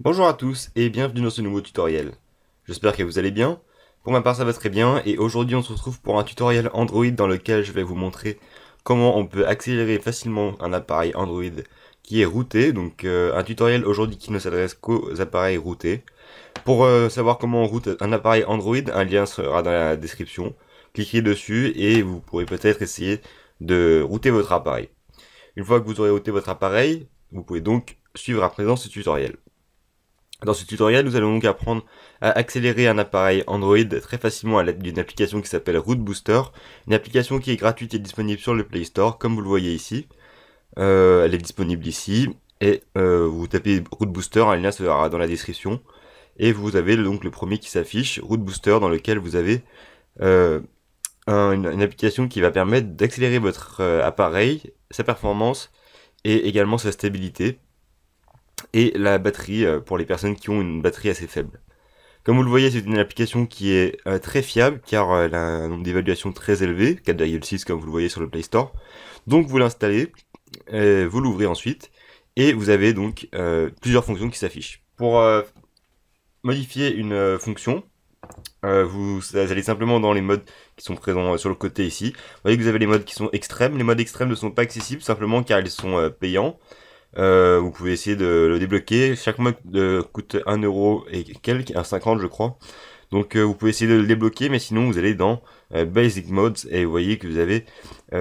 Bonjour à tous et bienvenue dans ce nouveau tutoriel. J'espère que vous allez bien. Pour ma part ça va très bien et aujourd'hui on se retrouve pour un tutoriel Android dans lequel je vais vous montrer comment on peut accélérer facilement un appareil Android qui est routé. Donc euh, un tutoriel aujourd'hui qui ne s'adresse qu'aux appareils routés. Pour euh, savoir comment on route un appareil Android, un lien sera dans la description. Cliquez dessus et vous pourrez peut-être essayer de router votre appareil. Une fois que vous aurez routé votre appareil, vous pouvez donc suivre à présent ce tutoriel. Dans ce tutoriel, nous allons donc apprendre à accélérer un appareil Android très facilement à l'aide d'une application qui s'appelle Root Booster, une application qui est gratuite et disponible sur le Play Store, comme vous le voyez ici. Euh, elle est disponible ici, et euh, vous tapez Root Booster, un lien sera dans la description, et vous avez donc le premier qui s'affiche, Root Booster, dans lequel vous avez euh, une, application qui va permettre d'accélérer votre appareil, sa performance, et également sa stabilité et la batterie euh, pour les personnes qui ont une batterie assez faible. Comme vous le voyez, c'est une application qui est euh, très fiable car euh, elle a un nombre d'évaluations très élevé, 4,6 comme vous le voyez sur le Play Store. Donc vous l'installez, vous l'ouvrez ensuite et vous avez donc plusieurs fonctions qui s'affichent. Pour modifier une fonction, vous allez simplement dans les modes qui sont présents sur le côté ici. Vous voyez que vous avez les modes qui sont extrêmes. Les modes extrêmes ne sont pas accessibles simplement car ils sont payants. Euh, vous pouvez essayer de le débloquer. Chaque mode euh, coûte 1 euro et quelques, 1,50 je crois. Donc euh, vous pouvez essayer de le débloquer, mais sinon vous allez dans Basic Modes et vous voyez que vous avez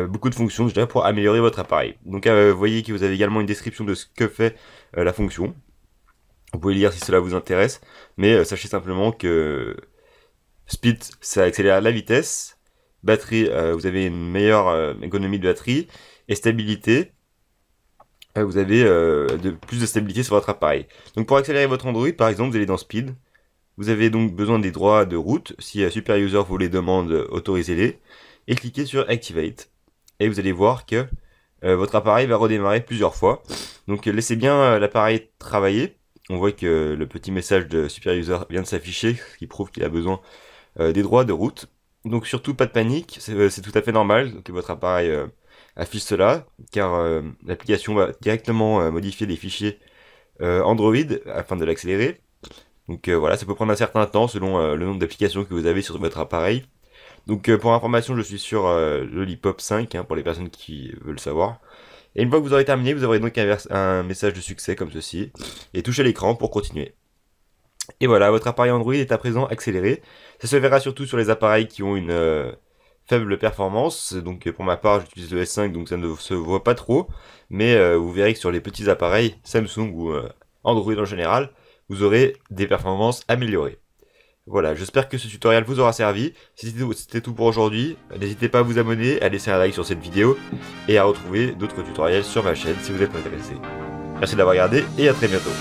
beaucoup de fonctions déjà pour améliorer votre appareil. Donc vous voyez que vous avez également une description de ce que fait la fonction. Vous pouvez lire si cela vous intéresse, mais sachez simplement que Speed ça accélère la vitesse, batterie vous avez une meilleure économie de batterie et stabilité vous avez euh, de, plus de stabilité sur votre appareil. Donc pour accélérer votre Android, par exemple, vous allez dans Speed. Vous avez donc besoin des droits de route. Si Superuser vous les demande, autorisez-les. Et cliquez sur Activate. Et vous allez voir que euh, votre appareil va redémarrer plusieurs fois. Donc laissez bien euh, l'appareil travailler. On voit que le petit message de Superuser vient de s'afficher, ce qui prouve qu'il a besoin des droits de route. Donc surtout pas de panique, c'est tout à fait normal que votre appareil affiche cela, car euh, l'application va directement euh, modifier les fichiers euh, Android afin de l'accélérer. Donc voilà, ça peut prendre un certain temps selon le nombre d'applications que vous avez sur votre appareil. Donc pour information, je suis sur Lollipop 5 hein, pour les personnes qui veulent savoir. Et une fois que vous aurez terminé, vous aurez donc un message de succès comme ceci, et touchez l'écran pour continuer. Et voilà, votre appareil Android est à présent accéléré. Ça se verra surtout sur les appareils qui ont une faible performance. Donc pour ma part, j'utilise le S5, donc ça ne se voit pas trop. Mais euh, vous verrez que sur les petits appareils Samsung ou euh, Android en général, vous aurez des performances améliorées. Voilà, j'espère que ce tutoriel vous aura servi. Si c'était tout pour aujourd'hui, n'hésitez pas à vous abonner, à laisser un like sur cette vidéo et à retrouver d'autres tutoriels sur ma chaîne si vous êtes intéressé. Merci d'avoir regardé et à très bientôt.